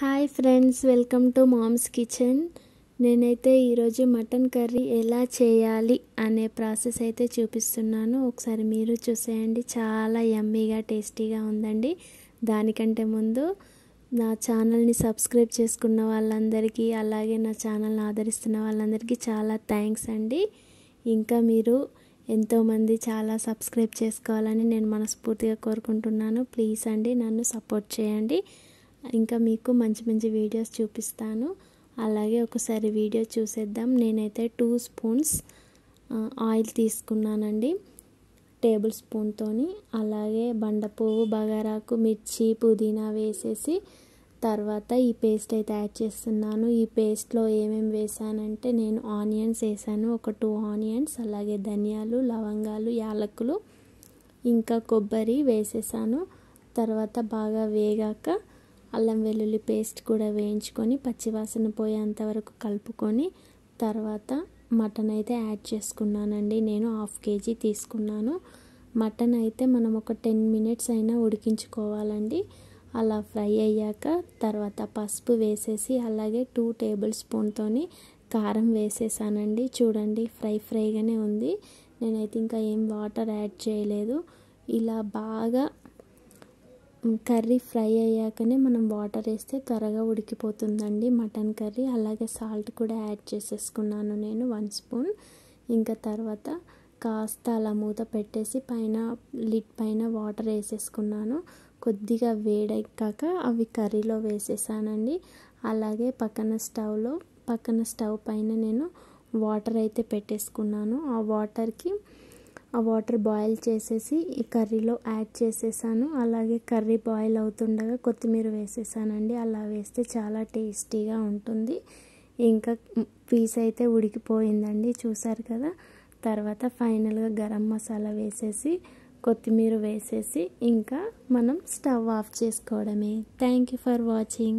hi friends welcome to mom's kitchen నేనైతే ఈరోజు mutton curry ఎలా చేయాలి అనే ప్రాసెస్ అయితే చూపిస్తున్నాను ఒకసారి మీరు చూసేయండి చాలా యమ్మీగా టేస్టీగా ఉందండి దానికంటే ముందు నా ఛానల్ని సబ్స్క్రైబ్ చేసుకున్న వాళ్ళందరికీ అలాగే నా ఛానల్ని ఆదరిస్తున్న వాళ్ళందరికీ చాలా థ్యాంక్స్ అండి ఇంకా మీరు ఎంతోమంది చాలా సబ్స్క్రైబ్ చేసుకోవాలని నేను మనస్ఫూర్తిగా కోరుకుంటున్నాను ప్లీజ్ అండి నన్ను సపోర్ట్ చేయండి ఇంకా మీకు మంచి మంచి వీడియోస్ చూపిస్తాను అలాగే ఒకసారి వీడియో చూసేద్దాం నేనైతే టూ స్పూన్స్ ఆయిల్ తీసుకున్నానండి టేబుల్ స్పూన్తోని అలాగే బండ బగారాకు మిర్చి పుదీనా వేసేసి తర్వాత ఈ పేస్ట్ అయితే యాడ్ చేస్తున్నాను ఈ పేస్ట్లో ఏమేమి వేసానంటే నేను ఆనియన్స్ వేసాను ఒక టూ ఆనియన్స్ అలాగే ధనియాలు లవంగాలు యాలకులు ఇంకా కొబ్బరి వేసేసాను తర్వాత బాగా వేగాక అల్లం వెల్లుల్లి పేస్ట్ కూడా వేయించుకొని పచ్చివాసన పోయేంత వరకు కలుపుకొని తర్వాత మటన్ అయితే యాడ్ చేసుకున్నానండి నేను హాఫ్ కేజీ తీసుకున్నాను మటన్ అయితే మనం ఒక టెన్ మినిట్స్ అయినా ఉడికించుకోవాలండి అలా ఫ్రై అయ్యాక తర్వాత పసుపు వేసేసి అలాగే టూ టేబుల్ స్పూన్తోని కారం వేసేసానండి చూడండి ఫ్రై ఫ్రైగానే ఉంది నేనైతే ఇంకా ఏం వాటర్ యాడ్ చేయలేదు ఇలా బాగా కర్రీ ఫ్రై అయ్యాకనే మనం వాటర్ వేస్తే త్వరగా ఉడికిపోతుందండి మటన్ కర్రీ అలాగే సాల్ట్ కూడా యాడ్ చేసేసుకున్నాను నేను వన్ స్పూన్ ఇంకా తర్వాత కాస్త అలా మూత పెట్టేసి పైన లిడ్ పైన వాటర్ వేసేసుకున్నాను కొద్దిగా వేడెక్కాక అవి కర్రీలో వేసేసానండి అలాగే పక్కన స్టవ్లో పక్కన స్టవ్ పైన నేను వాటర్ అయితే పెట్టేసుకున్నాను ఆ వాటర్కి ఆ వాటర్ బాయిల్ చేసేసి ఈ కర్రీలో యాడ్ చేసేసాను అలాగే కర్రీ బాయిల్ అవుతుండగా కొత్తిమీర వేసేసానండి అలా వేస్తే చాలా టేస్టీగా ఉంటుంది ఇంకా పీస్ అయితే ఉడికిపోయిందండి చూసారు కదా తర్వాత ఫైనల్గా గరం మసాలా వేసేసి కొత్తిమీర వేసేసి ఇంకా మనం స్టవ్ ఆఫ్ చేసుకోవడమే థ్యాంక్ యూ ఫర్ వాచింగ్